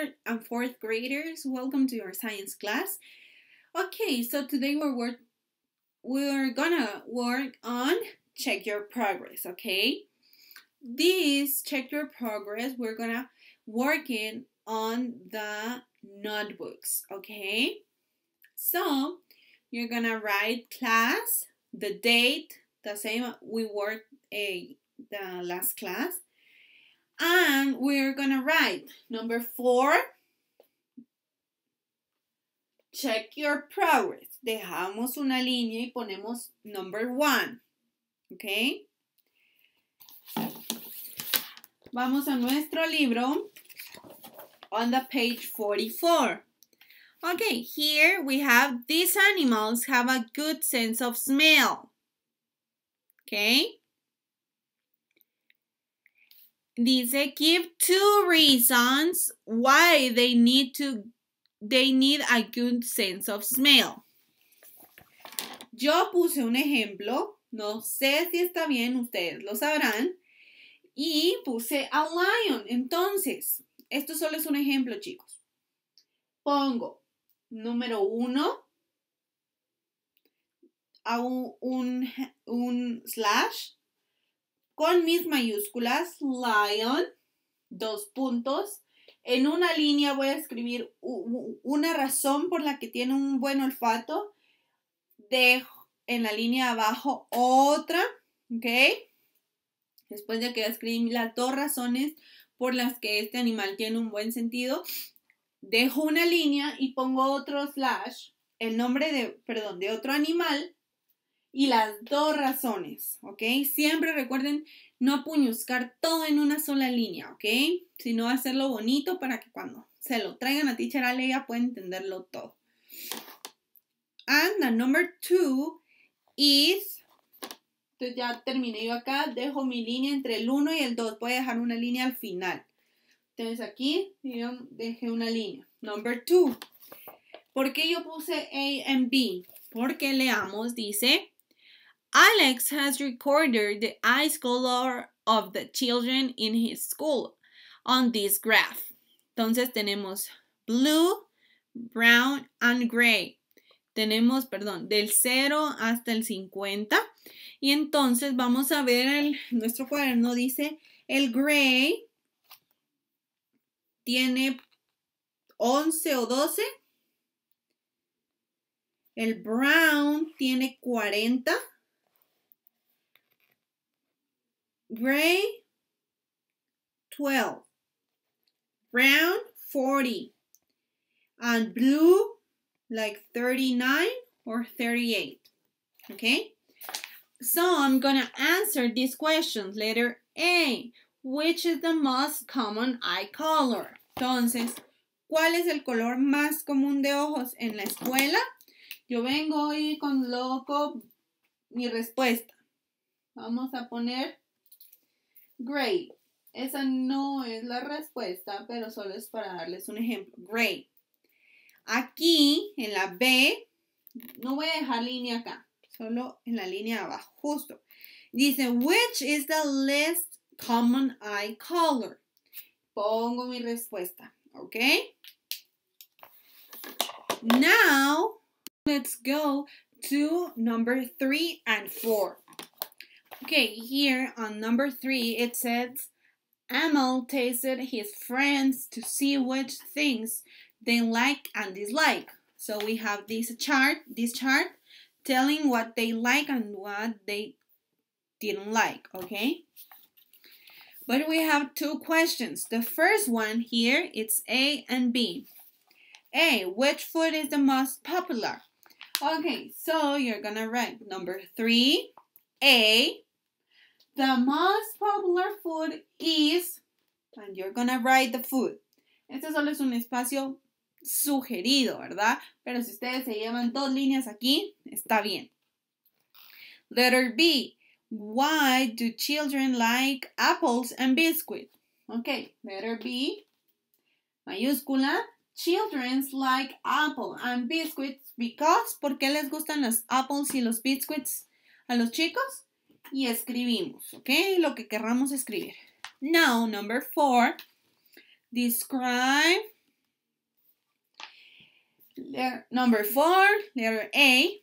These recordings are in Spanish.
third and fourth graders, welcome to your science class. Okay, so today we're work we're gonna work on check your progress, okay? This check your progress, we're gonna work in on the notebooks, okay? So you're gonna write class, the date, the same we worked a eh, the last class, and we're going to write number four, check your progress. Dejamos una línea y ponemos number one. Okay. Vamos a nuestro libro on the page 44. Okay, here we have these animals have a good sense of smell. Okay? Dice, give two reasons why they need to they need a good sense of smell. Yo puse un ejemplo, no sé si está bien, ustedes lo sabrán, y puse a lion. Entonces, esto solo es un ejemplo, chicos. Pongo número uno a un, un slash con mis mayúsculas, lion, dos puntos. En una línea voy a escribir una razón por la que tiene un buen olfato. Dejo en la línea abajo otra, ¿ok? Después de que escribí las dos razones por las que este animal tiene un buen sentido, dejo una línea y pongo otro slash, el nombre de, perdón, de otro animal y las dos razones, ¿ok? Siempre recuerden no apuñuzcar todo en una sola línea, ¿ok? Sino hacerlo bonito para que cuando se lo traigan a Teacher Alea pueda entenderlo todo. And the number two is, entonces ya terminé yo acá, dejo mi línea entre el 1 y el 2, voy a dejar una línea al final. Entonces aquí yo dejé una línea. Number two. ¿Por qué yo puse A and B? Porque leamos, dice, Alex has recorded the eye color of the children in his school on this graph. Entonces tenemos blue, brown and gray. Tenemos, perdón, del 0 hasta el 50. Y entonces vamos a ver, el, nuestro cuaderno dice, el gray tiene 11 o 12. El brown tiene 40. Gray, 12. Brown, 40. And blue, like 39 or 38. Okay? So I'm going to answer these questions. Letter A. Which is the most common eye color? Entonces, ¿cuál es el color más común de ojos en la escuela? Yo vengo y con loco mi respuesta. Vamos a poner Great. Esa no es la respuesta, pero solo es para darles un ejemplo. Great. Aquí, en la B, no voy a dejar línea acá, solo en la línea abajo, justo. Dice, which is the least common eye color? Pongo mi respuesta, ¿ok? Now, let's go to number three and four. Okay, here on number three it says Amel tasted his friends to see which things they like and dislike. So we have this chart, this chart telling what they like and what they didn't like, okay? But we have two questions. The first one here, it's A and B. A, which food is the most popular? Okay, so you're gonna write number three, A, The most popular food is, and you're gonna write the food. Este solo es un espacio sugerido, ¿verdad? Pero si ustedes se llevan dos líneas aquí, está bien. Letter B. Why do children like apples and biscuits? Ok, letter B. Mayúscula. Children like apples and biscuits because, ¿por qué les gustan las apples y los biscuits a los chicos? y escribimos, ¿ok? Lo que querramos escribir. Now, number four, describe. number four, letter A,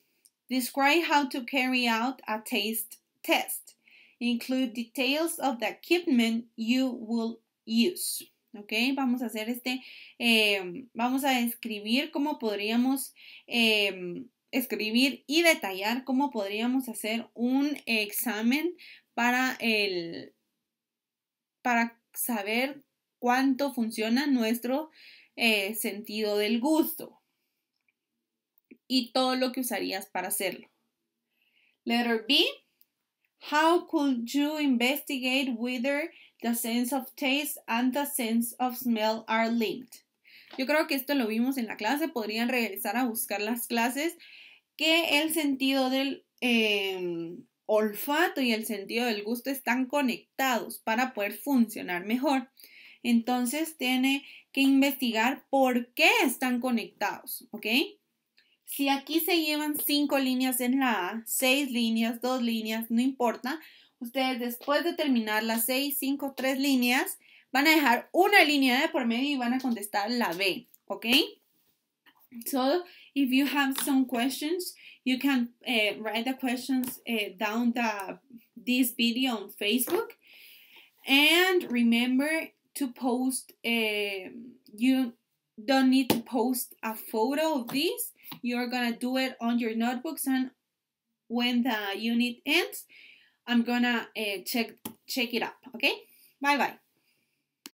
describe how to carry out a taste test. Include details of the equipment you will use. ¿Ok? Vamos a hacer este, eh, vamos a escribir cómo podríamos eh, escribir y detallar cómo podríamos hacer un examen para el para saber cuánto funciona nuestro eh, sentido del gusto y todo lo que usarías para hacerlo. Letter B. How could you investigate whether the sense of taste and the sense of smell are linked? Yo creo que esto lo vimos en la clase, podrían regresar a buscar las clases, que el sentido del em, olfato y el sentido del gusto están conectados para poder funcionar mejor. Entonces tiene que investigar por qué están conectados, ¿ok? Si aquí se llevan cinco líneas en la A, seis líneas, dos líneas, no importa, ustedes después de terminar las seis, cinco, tres líneas, Van a dejar una línea de por medio y van a contestar la B, ¿ok? So, if you have some questions, you can eh, write the questions eh, down the this video on Facebook. And remember to post, eh, you don't need to post a photo of this. You're gonna do it on your notebooks and when the unit ends, I'm gonna check, check it up, okay? Bye-bye.